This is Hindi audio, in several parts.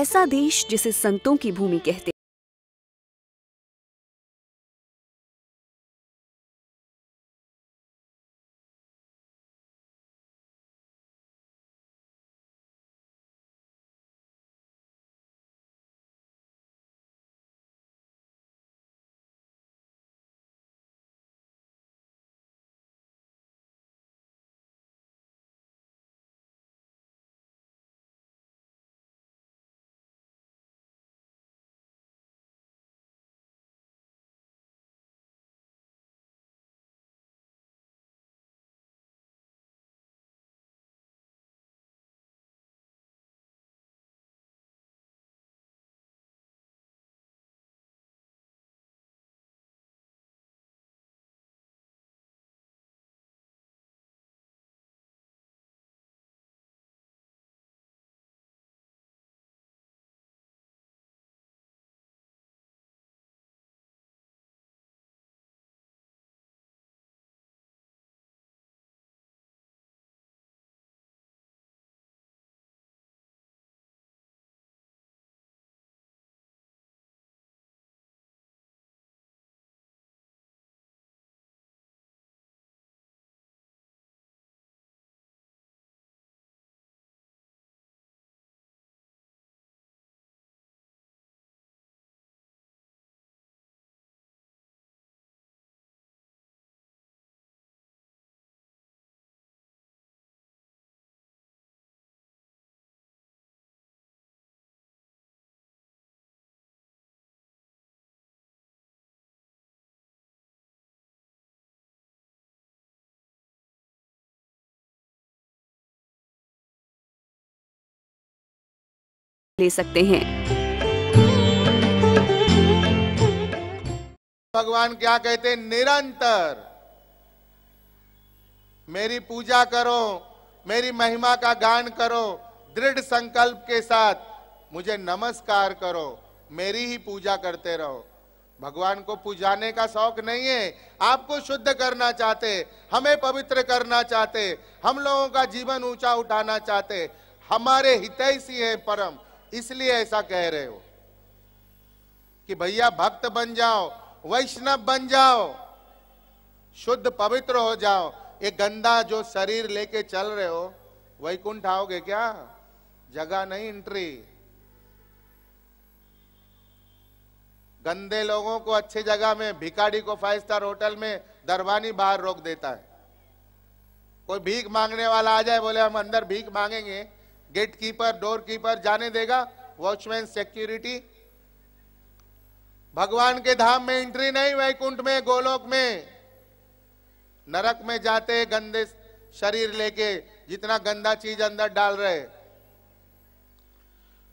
ऐसा देश जिसे संतों की भूमि कहते ले सकते हैं भगवान क्या कहते हैं निरंतर मेरी पूजा करो मेरी महिमा का गान करो दृढ़ संकल्प के साथ मुझे नमस्कार करो मेरी ही पूजा करते रहो भगवान को पूजाने का शौक नहीं है आपको शुद्ध करना चाहते हमें पवित्र करना चाहते हम लोगों का जीवन ऊंचा उठाना चाहते हमारे हितैषी हैं परम इसलिए ऐसा कह रहे हो कि भैया भक्त बन जाओ वैष्णव बन जाओ शुद्ध पवित्र हो जाओ ये गंदा जो शरीर लेके चल रहे हो वैकुंठ आओगे क्या जगह नहीं एंट्री गंदे लोगों को अच्छी जगह में भिखाड़ी को फाइव स्टार होटल में दरबानी बाहर रोक देता है कोई भीख मांगने वाला आ जाए बोले हम अंदर भीख मांगेंगे गेट कीपर डोर कीपर जाने देगा वॉचमैन सिक्योरिटी भगवान के धाम में एंट्री नहीं वैकुंठ में गोलोक में नरक में जाते गंदे शरीर लेके जितना गंदा चीज अंदर डाल रहे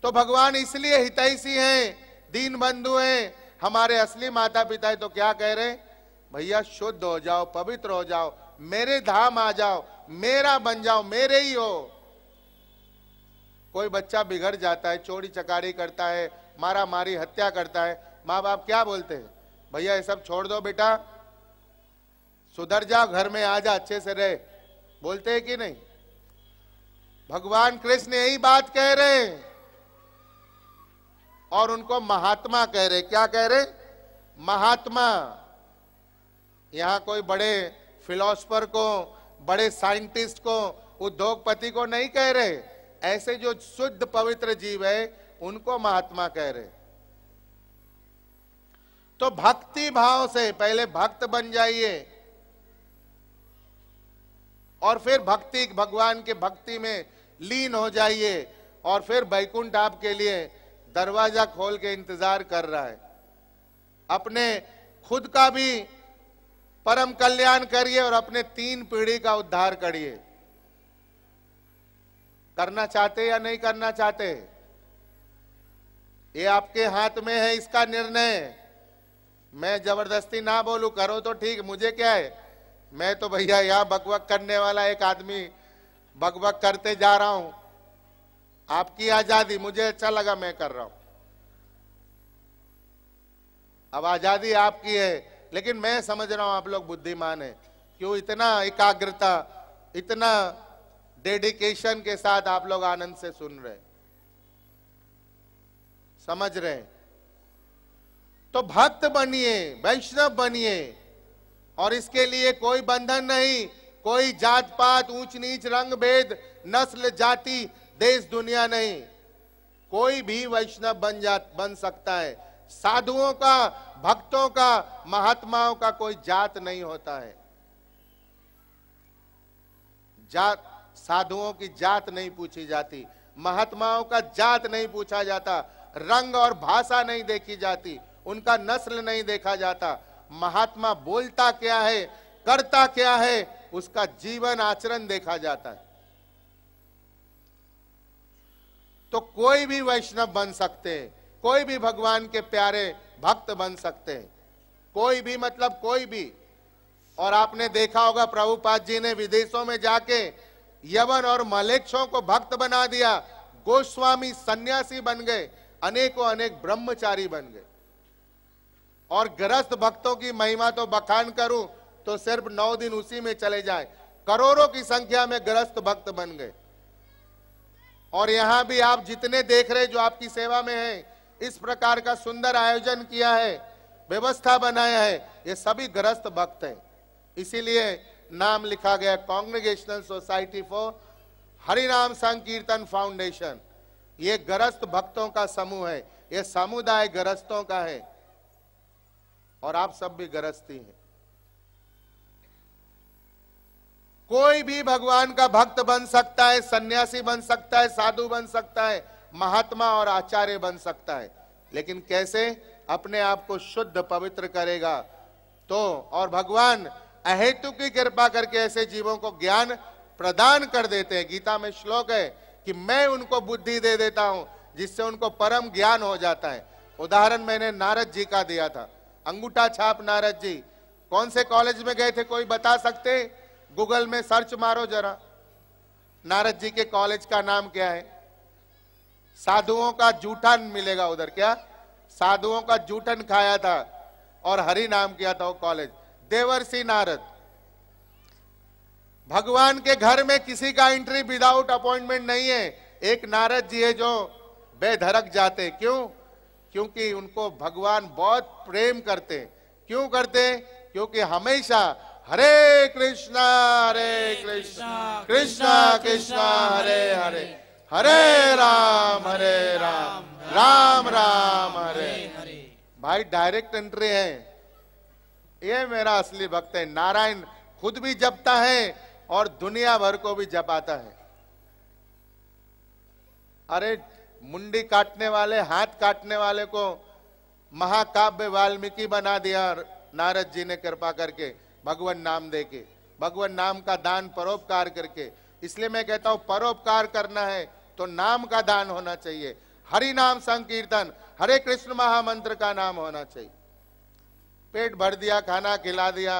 तो भगवान इसलिए हितैषी हैं दीन बंधु हैं हमारे असली माता पिता है तो क्या कह रहे भैया शुद्ध हो जाओ पवित्र हो जाओ मेरे धाम आ जाओ मेरा बन जाओ मेरे ही हो कोई बच्चा बिगड़ जाता है चोरी चकारी करता है मारा मारी हत्या करता है माँ बाप क्या बोलते हैं भैया ये सब छोड़ दो बेटा सुधर जा घर में आ जा अच्छे से रहे बोलते हैं कि नहीं भगवान कृष्ण यही बात कह रहे हैं और उनको महात्मा कह रहे क्या कह रहे महात्मा यहां कोई बड़े फिलोसफर को बड़े साइंटिस्ट को उद्योगपति को नहीं कह रहे ऐसे जो शुद्ध पवित्र जीव है उनको महात्मा कह रहे तो भक्ति भाव से पहले भक्त बन जाइए और फिर भक्ति भगवान के भक्ति में लीन हो जाइए और फिर बैकुंठ आपके लिए दरवाजा खोल के इंतजार कर रहा है अपने खुद का भी परम कल्याण करिए और अपने तीन पीढ़ी का उद्धार करिए करना चाहते या नहीं करना चाहते ये आपके हाथ में है इसका निर्णय मैं जबरदस्ती ना बोलू करो तो ठीक मुझे क्या है मैं तो भैया यहां बकबक करने वाला एक आदमी बकबक करते जा रहा हूं आपकी आजादी मुझे अच्छा लगा मैं कर रहा हूं अब आजादी आपकी है लेकिन मैं समझ रहा हूं आप लोग बुद्धिमान है क्यों इतना एकाग्रता इतना डेडिकेशन के साथ आप लोग आनंद से सुन रहे समझ रहे तो भक्त बनिए वैष्णव बनिए और इसके लिए कोई बंधन नहीं कोई जात पात ऊंच नीच रंग भेद नस्ल जाति देश दुनिया नहीं कोई भी वैष्णव बन जा बन सकता है साधुओं का भक्तों का महात्माओं का कोई जात नहीं होता है जात साधुओं की जात नहीं पूछी जाती महात्माओं का जात नहीं पूछा जाता रंग और भाषा नहीं देखी जाती उनका नस्ल नहीं देखा जाता महात्मा बोलता क्या है करता क्या है उसका जीवन आचरण देखा जाता है तो कोई भी वैष्णव बन सकते हैं कोई भी भगवान के प्यारे भक्त बन सकते हैं कोई भी मतलब कोई भी और आपने देखा होगा प्रभुपाद जी ने विदेशों में जाके यवन और मलेच्छों को भक्त बना दिया गोस्वामी सन्यासी बन गए अनेकों अनेक ब्रह्मचारी बन गए और ग्रस्त भक्तों की महिमा तो बखान करूं तो सिर्फ नौ दिन उसी में चले जाए करोड़ों की संख्या में ग्रस्त भक्त बन गए और यहां भी आप जितने देख रहे जो आपकी सेवा में हैं इस प्रकार का सुंदर आयोजन किया है व्यवस्था बनाया है ये सभी ग्रस्त भक्त हैं इसीलिए नाम लिखा गया कांग्रेगेशनल सोसाइटी फॉर हरिनाम संकीर्तन फाउंडेशन ये गरस्त भक्तों का समूह है ये समुदाय गरस्तों का है और आप सब भी गरस्ती हैं कोई भी भगवान का भक्त बन सकता है सन्यासी बन सकता है साधु बन सकता है महात्मा और आचार्य बन सकता है लेकिन कैसे अपने आप को शुद्ध पवित्र करेगा तो और भगवान अहेतु की कृपा करके ऐसे जीवों को ज्ञान प्रदान कर देते हैं गीता में श्लोक है कि मैं उनको बुद्धि दे देता हूं जिससे उनको परम ज्ञान हो जाता है उदाहरण मैंने नारद जी का दिया था अंगूठा छाप नारद जी कौन से कॉलेज में गए थे कोई बता सकते गूगल में सर्च मारो जरा नारद जी के कॉलेज का नाम क्या है साधुओं का जूठन मिलेगा उधर क्या साधुओं का जूठन खाया था और हरि नाम किया था वो कॉलेज देवर्षि नारद भगवान के घर में किसी का एंट्री विदाउट अपॉइंटमेंट नहीं है एक नारद जी है जो बेधड़क जाते क्यों क्योंकि उनको भगवान बहुत प्रेम करते क्यों करते क्योंकि हमेशा हरे कृष्णा हरे कृष्णा कृष्णा कृष्णा हरे हरे हरे राम हरे राम राम राम हरे हरे भाई डायरेक्ट एंट्री है ये मेरा असली भक्त है नारायण खुद भी जपता है और दुनिया भर को भी जपाता है अरे मुंडी काटने वाले हाथ काटने वाले को महाकाव्य वाल्मीकि बना दिया नारद जी ने कृपा करके भगवान नाम दे के भगवान नाम का दान परोपकार करके इसलिए मैं कहता हूं परोपकार करना है तो नाम का दान होना चाहिए हरि नाम संकीर्तन हरे कृष्ण महामंत्र का नाम होना चाहिए पेट भर दिया खाना खिला दिया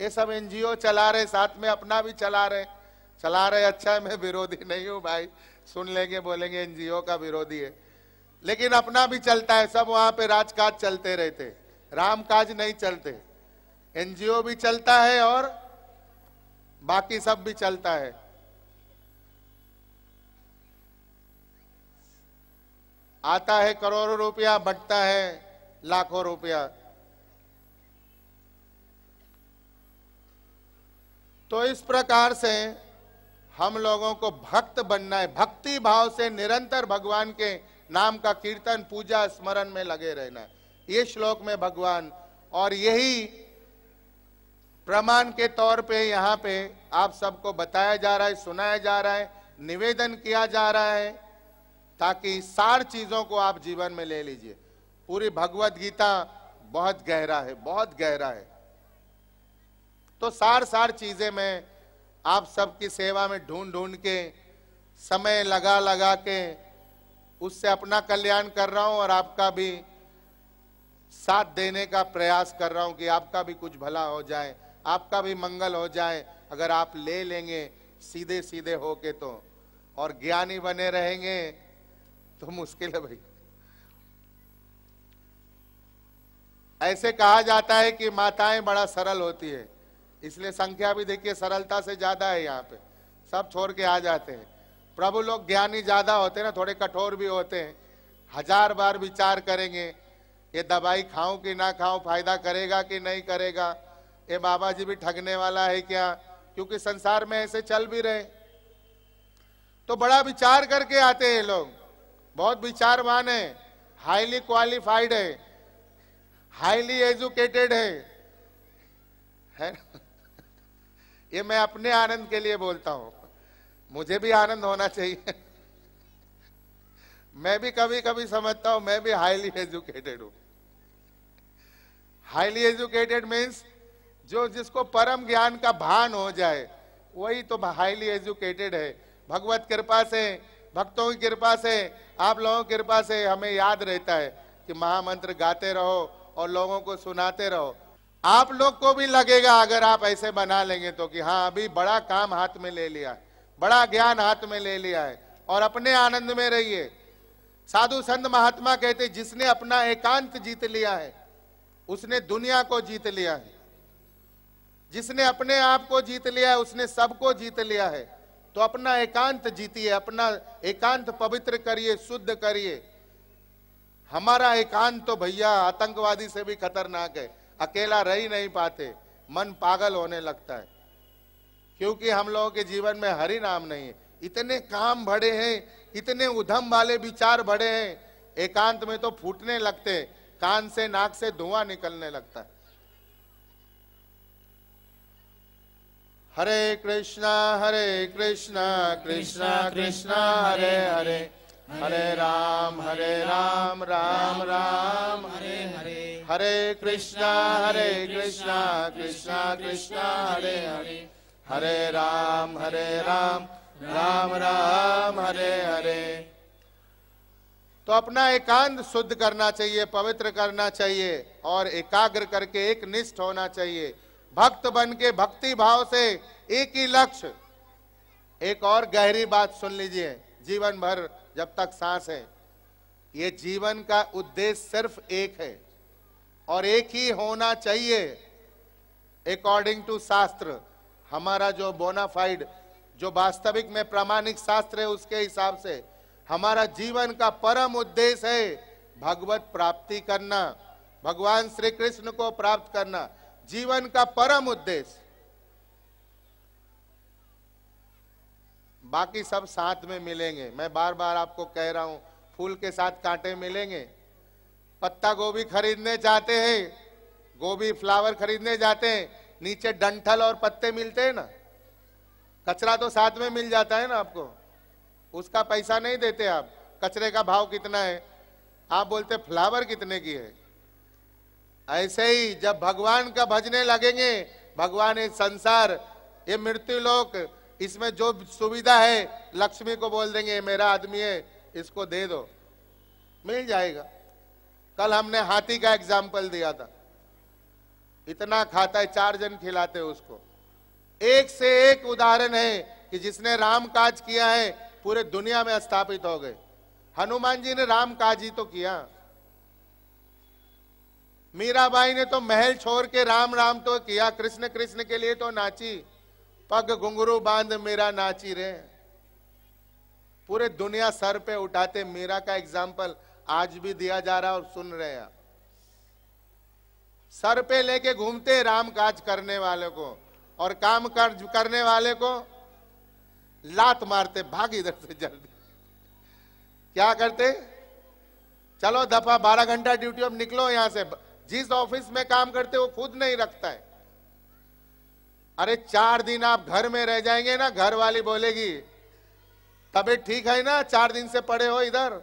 ये सब एनजीओ चला रहे साथ में अपना भी चला रहे चला रहे अच्छा है मैं विरोधी नहीं हूँ भाई सुन लेंगे बोलेंगे एनजीओ का विरोधी है लेकिन अपना भी चलता है सब वहां पे राजकाज चलते रहते राम काज नहीं चलते एनजीओ भी चलता है और बाकी सब भी चलता है आता है करोड़ों रुपया बंटता है लाखों रुपया तो इस प्रकार से हम लोगों को भक्त बनना है भक्ति भाव से निरंतर भगवान के नाम का कीर्तन पूजा स्मरण में लगे रहना है ये श्लोक में भगवान और यही प्रमाण के तौर पे यहाँ पे आप सबको बताया जा रहा है सुनाया जा रहा है निवेदन किया जा रहा है ताकि सार चीजों को आप जीवन में ले लीजिए पूरी भगवत गीता बहुत गहरा है बहुत गहरा है तो सार सार चीजें मैं आप सबकी सेवा में ढूंढ ढूंढ के समय लगा लगा के उससे अपना कल्याण कर रहा हूं और आपका भी साथ देने का प्रयास कर रहा हूं कि आपका भी कुछ भला हो जाए आपका भी मंगल हो जाए अगर आप ले लेंगे सीधे सीधे होके तो और ज्ञानी बने रहेंगे तो मुश्किल है भाई ऐसे कहा जाता है कि माताएं बड़ा सरल होती है इसलिए संख्या भी देखिए सरलता से ज्यादा है यहाँ पे सब छोड़ के आ जाते हैं प्रभु लोग ज्ञानी ज्यादा होते हैं ना थोड़े कठोर भी होते हैं हजार बार विचार करेंगे ये दवाई खाऊं कि ना खाऊं फायदा करेगा कि नहीं करेगा ये बाबा जी भी ठगने वाला है क्या क्योंकि संसार में ऐसे चल भी रहे तो बड़ा विचार करके आते हैं लोग बहुत विचारवान है हाईली क्वालिफाइड है हाईली एजुकेटेड है है ना? ये मैं अपने आनंद के लिए बोलता हूं मुझे भी आनंद होना चाहिए मैं भी कभी कभी समझता हूं मैं भी हाईली एजुकेटेड हूं हाईली एजुकेटेड मीन्स जो जिसको परम ज्ञान का भान हो जाए वही तो हाईली एजुकेटेड है भगवत कृपा से भक्तों की कृपा से आप लोगों की कृपा से हमें याद रहता है कि महामंत्र गाते रहो और लोगों को सुनाते रहो आप लोग को भी लगेगा अगर आप ऐसे बना लेंगे तो कि हाँ अभी बड़ा काम हाथ में ले लिया है बड़ा ज्ञान हाथ में ले लिया है और अपने आनंद में रहिए साधु संत महात्मा कहते जिसने अपना एकांत जीत लिया है उसने दुनिया को जीत लिया है जिसने अपने आप को जीत लिया है उसने सबको जीत लिया है तो अपना एकांत जीतिए अपना एकांत पवित्र करिए शुद्ध करिए हमारा एकांत तो भैया आतंकवादी से भी खतरनाक है अकेला रह ही नहीं पाते मन पागल होने लगता है क्योंकि हम लोगों के जीवन में हरि नाम नहीं है इतने काम भड़े हैं इतने उधम वाले विचार भड़े हैं एकांत में तो फूटने लगते कान से नाक से धुआं निकलने लगता है हरे कृष्णा हरे कृष्णा कृष्णा कृष्णा हरे हरे हरे राम हरे राम राम राम हरे हरे हरे कृष्णा हरे कृष्णा कृष्णा कृष्णा हरे हरे हरे राम हरे राम राम राम हरे हरे तो अपना एकांत शुद्ध करना चाहिए पवित्र करना चाहिए और एकाग्र करके एक निष्ठ होना चाहिए भक्त बन के भक्ति भाव से एक ही लक्ष्य एक और गहरी बात सुन लीजिए जीवन भर जब तक सांस है ये जीवन का उद्देश्य सिर्फ एक है और एक ही होना चाहिए अकॉर्डिंग टू शास्त्र हमारा जो बोनाफाइड जो वास्तविक में प्रामाणिक शास्त्र है उसके हिसाब से हमारा जीवन का परम उद्देश्य है भगवत प्राप्ति करना भगवान श्री कृष्ण को प्राप्त करना जीवन का परम उद्देश्य बाकी सब साथ में मिलेंगे मैं बार बार आपको कह रहा हूं फूल के साथ कांटे मिलेंगे पत्ता गोभी खरीदने जाते हैं गोभी फ्लावर खरीदने जाते हैं नीचे डंठल और पत्ते मिलते हैं ना कचरा तो साथ में मिल जाता है ना आपको उसका पैसा नहीं देते आप कचरे का भाव कितना है आप बोलते फ्लावर कितने की है ऐसे ही जब भगवान का भजने लगेंगे भगवान ये संसार ये मृत्यु लोक इसमें जो सुविधा है लक्ष्मी को बोल देंगे मेरा आदमी है इसको दे दो मिल जाएगा कल हमने हाथी का एग्जाम्पल दिया था इतना खाता है चार जन खिलाते उसको एक से एक उदाहरण है कि जिसने राम काज किया है पूरे दुनिया में स्थापित हो गए हनुमान जी ने राम काज ही तो किया मीराबाई ने तो महल छोड़ के राम राम तो किया कृष्ण कृष्ण के लिए तो नाची पग घुंगरू बांध मेरा नाची रे पूरे दुनिया सर पे उठाते मेरा का एग्जाम्पल आज भी दिया जा रहा और सुन रहे हैं सर पे लेके घूमते राम काज करने वाले को और काम कर, करने वाले को लात मारते भाग इधर से जल्दी क्या करते चलो दफा बारह घंटा ड्यूटी अब निकलो यहां से जिस ऑफिस में काम करते वो खुद नहीं रखता है अरे चार दिन आप घर में रह जाएंगे ना घर वाली बोलेगी तबीयत ठीक है ना चार दिन से पड़े हो इधर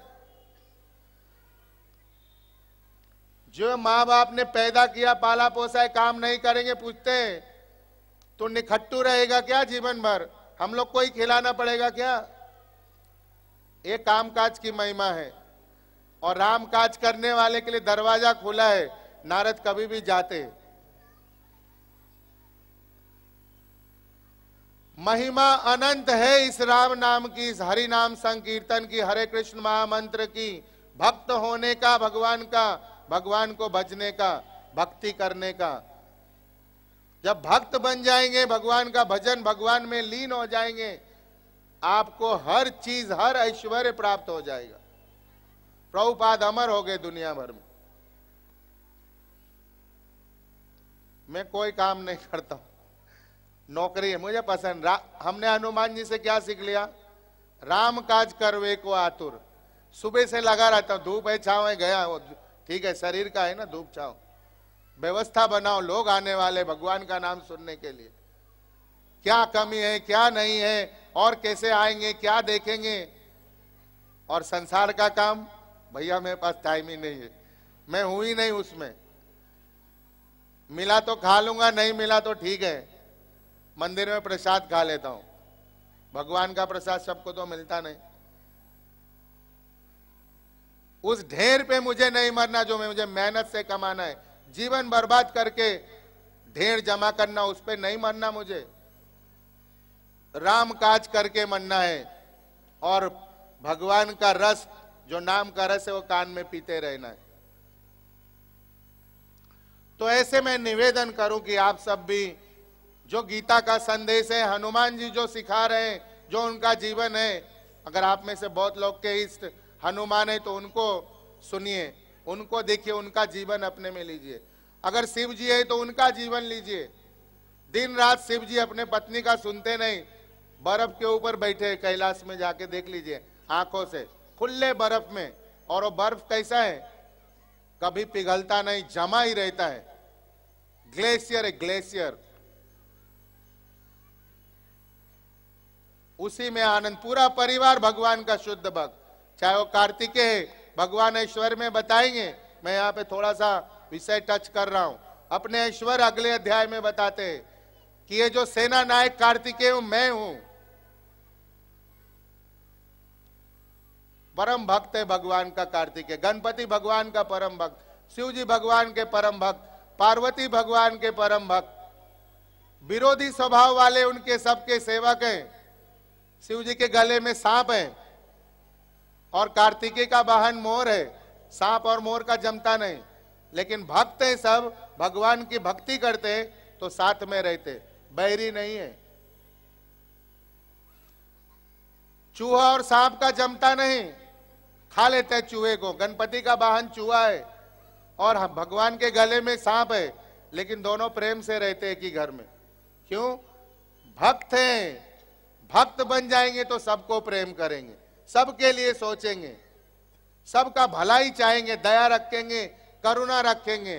जो माँ बाप ने पैदा किया पाला पोसा है काम नहीं करेंगे पूछते हैं तो निखट्टू रहेगा क्या जीवन भर हम लोग को ही खिलाना पड़ेगा क्या ये कामकाज की महिमा है और राम काज करने वाले के लिए दरवाजा खुला है नारद कभी भी जाते हैं महिमा अनंत है इस राम नाम की इस हरि नाम संकीर्तन की हरे कृष्ण महामंत्र की भक्त होने का भगवान का भगवान को भजने का भक्ति करने का जब भक्त बन जाएंगे भगवान का भजन भगवान में लीन हो जाएंगे आपको हर चीज हर ऐश्वर्य प्राप्त हो जाएगा प्रभुपाद अमर हो गए दुनिया भर में मैं कोई काम नहीं करता नौकरी है मुझे पसंद हमने हनुमान जी से क्या सीख लिया राम काज करवे को आतुर सुबह से लगा रहता हूँ धूप है छाव है गया ठीक है शरीर का है ना धूप छाव व्यवस्था बनाओ लोग आने वाले भगवान का नाम सुनने के लिए क्या कमी है क्या नहीं है और कैसे आएंगे क्या देखेंगे और संसार का काम भैया मेरे पास टाइम ही नहीं है मैं हूं ही नहीं उसमें मिला तो खा लूंगा नहीं मिला तो ठीक है मंदिर में प्रसाद खा लेता हूं भगवान का प्रसाद सबको तो मिलता नहीं उस ढेर पे मुझे नहीं मरना जो मैं मुझे मेहनत से कमाना है जीवन बर्बाद करके ढेर जमा करना उस पर नहीं मरना मुझे राम काज करके मरना है और भगवान का रस जो नाम का रस है वो कान में पीते रहना है तो ऐसे मैं निवेदन करूं कि आप सब भी जो गीता का संदेश है हनुमान जी जो सिखा रहे हैं जो उनका जीवन है अगर आप में से बहुत लोग के इष्ट हनुमान है तो उनको सुनिए उनको देखिए उनका जीवन अपने में लीजिए अगर शिव जी है तो उनका जीवन लीजिए दिन रात शिव जी अपने पत्नी का सुनते नहीं बर्फ के ऊपर बैठे कैलाश में जाके देख लीजिए आंखों से खुले बर्फ में और वो बर्फ कैसा है कभी पिघलता नहीं जमा ही रहता है ग्लेशियर है ग्लेशियर उसी में आनंद पूरा परिवार भगवान का शुद्ध भक्त चाहे वो कार्तिके है भगवान ऐश्वर्य में बताएंगे मैं यहाँ पे थोड़ा सा विषय टच कर रहा हूँ अपने ऐश्वर्य अगले अध्याय में बताते हैं कि ये जो सेना नायक कार्तिकेय मैं हूं परम भक्त है भगवान का कार्तिकेय गणपति भगवान का परम भक्त शिव जी भगवान के परम भक्त पार्वती भगवान के परम भक्त विरोधी स्वभाव वाले उनके सबके सेवक हैं शिव जी के गले में सांप है और कार्तिकी का वाहन मोर है सांप और मोर का जमता नहीं लेकिन भक्त है सब भगवान की भक्ति करते तो साथ में रहते बैरी नहीं है चूहा और सांप का जमता नहीं खा लेते हैं चूहे को गणपति का वाहन चूहा है और भगवान के गले में सांप है लेकिन दोनों प्रेम से रहते हैं ही घर में क्यों भक्त हैं भक्त बन जाएंगे तो सबको प्रेम करेंगे सबके लिए सोचेंगे सबका भलाई चाहेंगे दया रखेंगे करुणा रखेंगे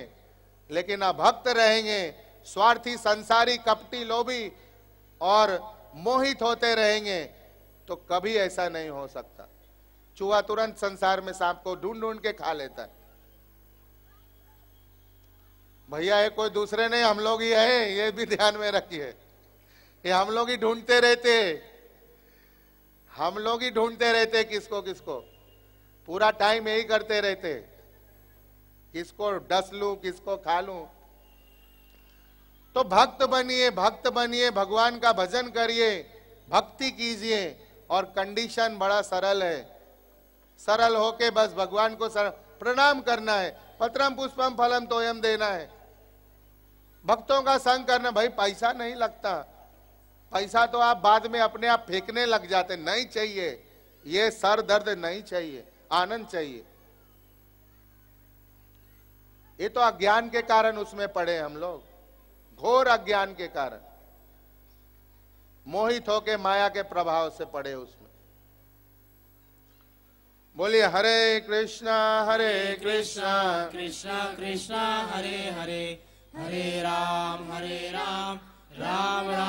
लेकिन अभक्त रहेंगे स्वार्थी संसारी कपटी लोभी और मोहित होते रहेंगे तो कभी ऐसा नहीं हो सकता चूहा तुरंत संसार में सांप को ढूंढ ढूंढ के खा लेता है भैया ये कोई दूसरे नहीं हम लोग ही है ये भी ध्यान में रखिए ये हम लोग ही ढूंढते रहते हम लोग ही ढूंढते रहते किसको किसको पूरा टाइम यही करते रहते किसको डस लू किसको खा लू तो भक्त बनिए भक्त बनिए भगवान का भजन करिए भक्ति कीजिए और कंडीशन बड़ा सरल है सरल होके बस भगवान को सर प्रणाम करना है पत्रम पुष्पम फलम तोयम देना है भक्तों का संग करना भाई पैसा नहीं लगता पैसा तो आप बाद में अपने आप फेंकने लग जाते नहीं चाहिए ये सर दर्द नहीं चाहिए आनंद चाहिए ये तो अज्ञान के कारण उसमें पड़े हम लोग घोर अज्ञान के कारण मोहित होके माया के प्रभाव से पड़े उसमें बोलिए हरे कृष्णा हरे कृष्णा कृष्णा कृष्णा हरे हरे हरे राम हरे राम राम राम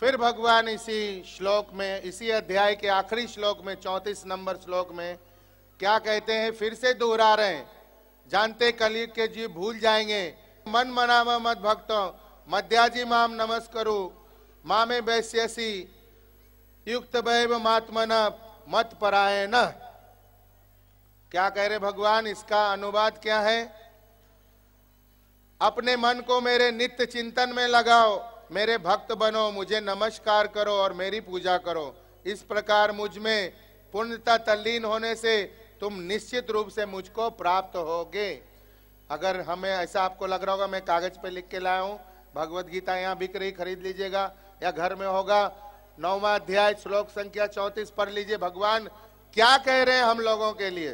फिर भगवान इसी श्लोक में इसी अध्याय के आखिरी श्लोक में चौतीस नंबर श्लोक में क्या कहते हैं फिर से दोहरा रहे जानते कलयुग के जीव भूल जाएंगे मन मनावा मत भक्तो मध्याजी माम नमस्करु मामे वैश्यसी युक्त वैव मात्मन मत न क्या कह रहे भगवान इसका अनुवाद क्या है अपने मन को मेरे नित्य चिंतन में लगाओ मेरे भक्त बनो मुझे नमस्कार करो और मेरी पूजा करो इस प्रकार मुझ में पूर्णता तल्लीन होने से तुम निश्चित रूप से मुझको प्राप्त होगे अगर हमें ऐसा आपको लग रहा होगा मैं कागज पे लिख के लाया हूँ भगवत गीता यहाँ बिक रही खरीद लीजिएगा या घर में होगा नौवा अध्याय श्लोक संख्या चौंतीस पढ़ लीजिए भगवान क्या कह रहे हैं हम लोगों के लिए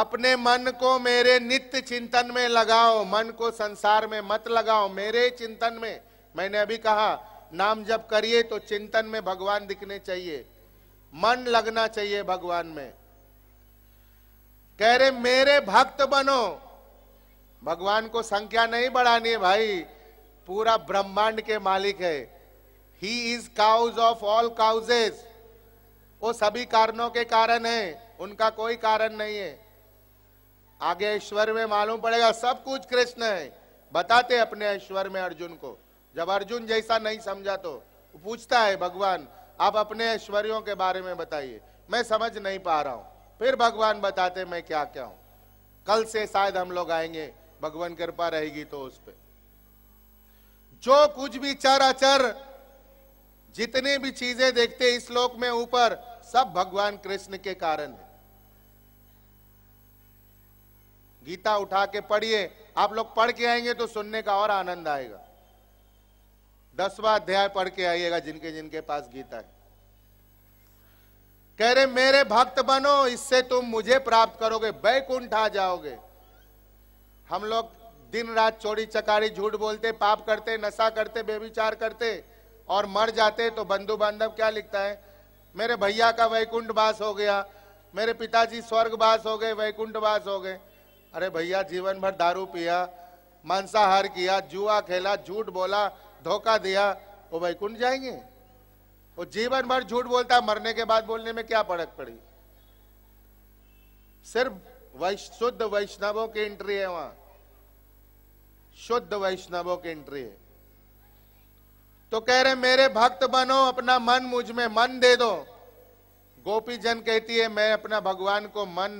अपने मन को मेरे नित्य चिंतन में लगाओ मन को संसार में मत लगाओ मेरे चिंतन में मैंने अभी कहा नाम जब करिए तो चिंतन में भगवान दिखने चाहिए मन लगना चाहिए भगवान में कह रहे मेरे भक्त बनो भगवान को संख्या नहीं बढ़ानी है भाई पूरा ब्रह्मांड के मालिक है he is cause of all causes वो सभी कारणों के कारण है उनका कोई कारण नहीं है आगे ऐश्वर्य में मालूम पड़ेगा सब कुछ कृष्ण है बताते अपने ऐश्वर्य में अर्जुन को जब अर्जुन जैसा नहीं समझा तो पूछता है भगवान आप अपने ऐश्वर्यों के बारे में बताइए मैं समझ नहीं पा रहा हूँ फिर भगवान बताते मैं क्या क्या हूँ कल से शायद हम लोग आएंगे भगवान कृपा रहेगी तो उस पर जो कुछ भी चर अचर जितने भी चीजें देखते इस लोक में ऊपर सब भगवान कृष्ण के कारण है गीता उठा के पढ़िए आप लोग पढ़ के आएंगे तो सुनने का और आनंद आएगा दसवा अध्याय पढ़ के आइएगा जिनके जिनके पास गीता है कह रहे मेरे भक्त बनो इससे तुम मुझे प्राप्त करोगे बैकुंठ आ जाओगे हम लोग दिन रात चोरी चकारी झूठ बोलते पाप करते नशा करते बेविचार करते और मर जाते तो बंधु बांधव क्या लिखता है मेरे भैया का वैकुंठ वास हो गया मेरे पिताजी स्वर्गवास हो गए वैकुंठ वास हो गए अरे भैया जीवन भर दारू पिया मांसाहार किया जुआ खेला झूठ बोला धोखा दिया वो वैकुंठ जाएंगे वो जीवन भर झूठ बोलता मरने के बाद बोलने में क्या फर्क पड़ी सिर्फ वैश शुद्ध वैष्णवों की एंट्री है वहां शुद्ध वैष्णवों की एंट्री है तो कह रहे मेरे भक्त बनो अपना मन मुझ में मन दे दो गोपी जन कहती है मैं अपना भगवान को मन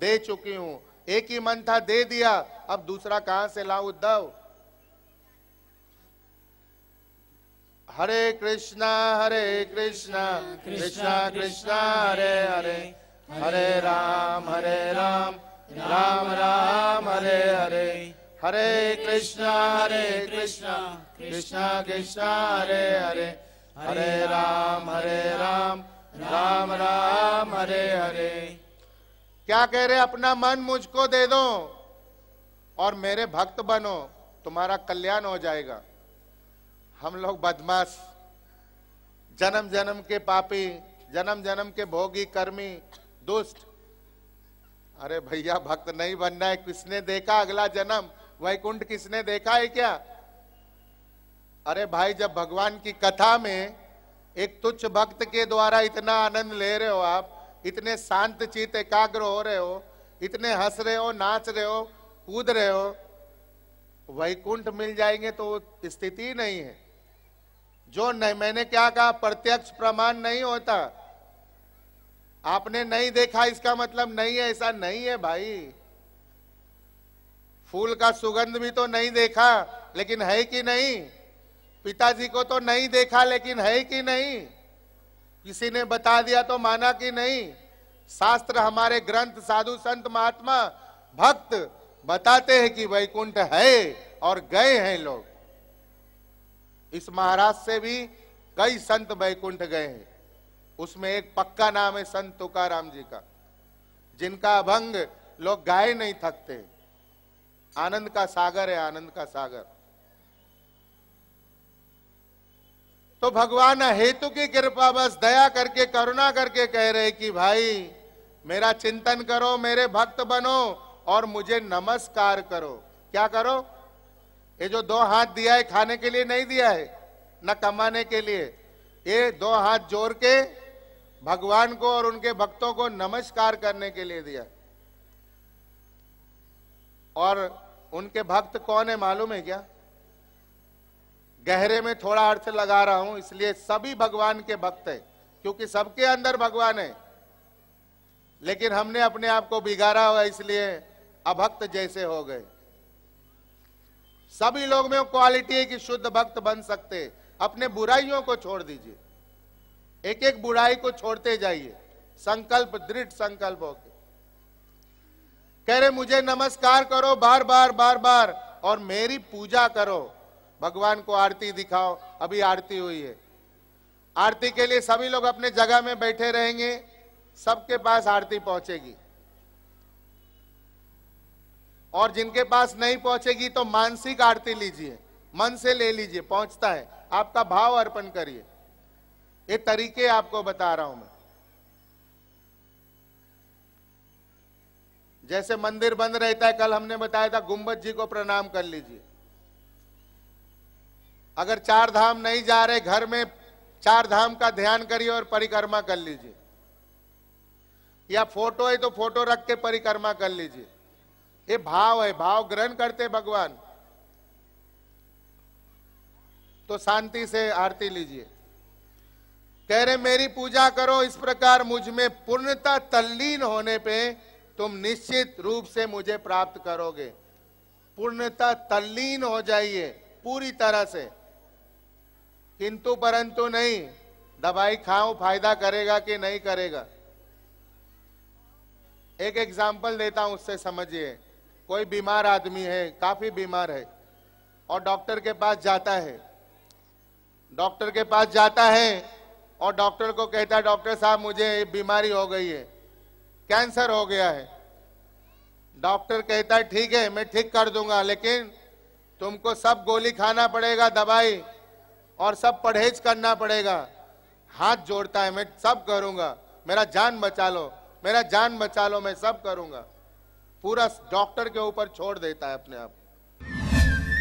दे चुकी हूं एक ही मन था दे दिया अब दूसरा कहां से लाऊ उद्धव हरे कृष्णा हरे कृष्णा कृष्णा कृष्णा हरे हरे हरे राम हरे राम राम राम हरे हरे हरे कृष्णा हरे कृष्णा कृष्णा कृष्णा हरे हरे हरे राम हरे राम राम राम हरे हरे क्या कह रहे अपना मन मुझको दे दो और मेरे भक्त बनो तुम्हारा कल्याण हो जाएगा हम लोग बदमाश जन्म जन्म के पापी जन्म जन्म के भोगी कर्मी दुष्ट अरे भैया भक्त नहीं बनना है किसने देखा अगला जन्म वैकुंठ किसने देखा है क्या अरे भाई जब भगवान की कथा में एक तुच्छ भक्त के द्वारा इतना आनंद ले रहे हो आप इतने शांत चित एकाग्र हो रहे हो इतने हंस रहे हो नाच रहे हो कूद रहे हो वैकुंठ मिल जाएंगे तो स्थिति नहीं है जो नहीं मैंने क्या कहा प्रत्यक्ष प्रमाण नहीं होता आपने नहीं देखा इसका मतलब नहीं है ऐसा नहीं है भाई फूल का सुगंध भी तो नहीं देखा लेकिन है कि नहीं पिताजी को तो नहीं देखा लेकिन है कि नहीं किसी ने बता दिया तो माना कि नहीं शास्त्र हमारे ग्रंथ साधु संत महात्मा भक्त बताते हैं कि वैकुंठ है और गए हैं लोग इस महाराज से भी कई संत वैकुंठ गए हैं उसमें एक पक्का नाम है संत तुकार जी का जिनका अभंग लोग गाए नहीं थकते आनंद का सागर है आनंद का सागर तो भगवान हेतु की कृपा बस दया करके करुणा करके कह रहे कि भाई मेरा चिंतन करो मेरे भक्त बनो और मुझे नमस्कार करो क्या करो ये जो दो हाथ दिया है खाने के लिए नहीं दिया है न कमाने के लिए ये दो हाथ जोड़ के भगवान को और उनके भक्तों को नमस्कार करने के लिए दिया और उनके भक्त कौन है मालूम है क्या गहरे में थोड़ा अर्थ लगा रहा हूं इसलिए सभी भगवान के भक्त है क्योंकि सबके अंदर भगवान है लेकिन हमने अपने आप को बिगाड़ा हुआ इसलिए अभक्त जैसे हो गए सभी लोग में क्वालिटी है कि शुद्ध भक्त बन सकते अपने बुराइयों को छोड़ दीजिए एक एक बुराई को छोड़ते जाइए संकल्प दृढ़ संकल्प होके कह रहे मुझे नमस्कार करो बार बार बार बार और मेरी पूजा करो भगवान को आरती दिखाओ अभी आरती हुई है आरती के लिए सभी लोग अपने जगह में बैठे रहेंगे सबके पास आरती पहुंचेगी और जिनके पास नहीं पहुंचेगी तो मानसिक आरती लीजिए मन से ले लीजिए पहुंचता है आपका भाव अर्पण करिए ये तरीके आपको बता रहा हूं मैं जैसे मंदिर बंद रहता है कल हमने बताया था गुम्बद जी को प्रणाम कर लीजिए अगर चार धाम नहीं जा रहे घर में चार धाम का ध्यान करिए और परिक्रमा कर लीजिए या फोटो है तो फोटो रख के परिक्रमा कर लीजिए ये भाव है भाव ग्रहण करते भगवान तो शांति से आरती लीजिए कह रहे मेरी पूजा करो इस प्रकार मुझ में पूर्णता तल्लीन होने पे तुम निश्चित रूप से मुझे प्राप्त करोगे पूर्णता तल्लीन हो जाइए पूरी तरह से किंतु परंतु नहीं दवाई खाओ फायदा करेगा कि नहीं करेगा एक एग्जाम्पल देता हूं उससे समझिए कोई बीमार आदमी है काफी बीमार है और डॉक्टर के पास जाता है डॉक्टर के पास जाता है और डॉक्टर को कहता है डॉक्टर साहब मुझे बीमारी हो गई है कैंसर हो गया है डॉक्टर कहता है ठीक है मैं ठीक कर दूंगा लेकिन तुमको सब गोली खाना पड़ेगा दवाई और सब परहेज करना पड़ेगा हाथ जोड़ता है मैं सब करूंगा मेरा जान बचा लो मेरा जान बचा लो मैं सब करूंगा पूरा डॉक्टर के ऊपर छोड़ देता है अपने आप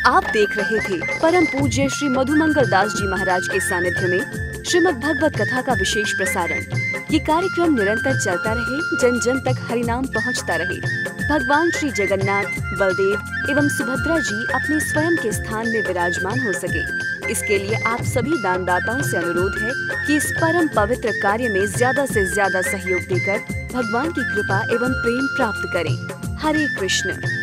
आप देख रहे थे परम पूज्य श्री मधुमंगल दास जी महाराज के सानिध्य में श्रीमद भगवत कथा का विशेष प्रसारण ये कार्यक्रम निरंतर चलता रहे जन जन तक हरिनाम पहुंचता रहे भगवान श्री जगन्नाथ बलदेव एवं सुभद्रा जी अपने स्वयं के स्थान में विराजमान हो सके इसके लिए आप सभी दानदाताओं से अनुरोध है कि इस परम पवित्र कार्य में ज्यादा से ज्यादा सहयोग देकर भगवान की कृपा एवं प्रेम प्राप्त करें हरे कृष्ण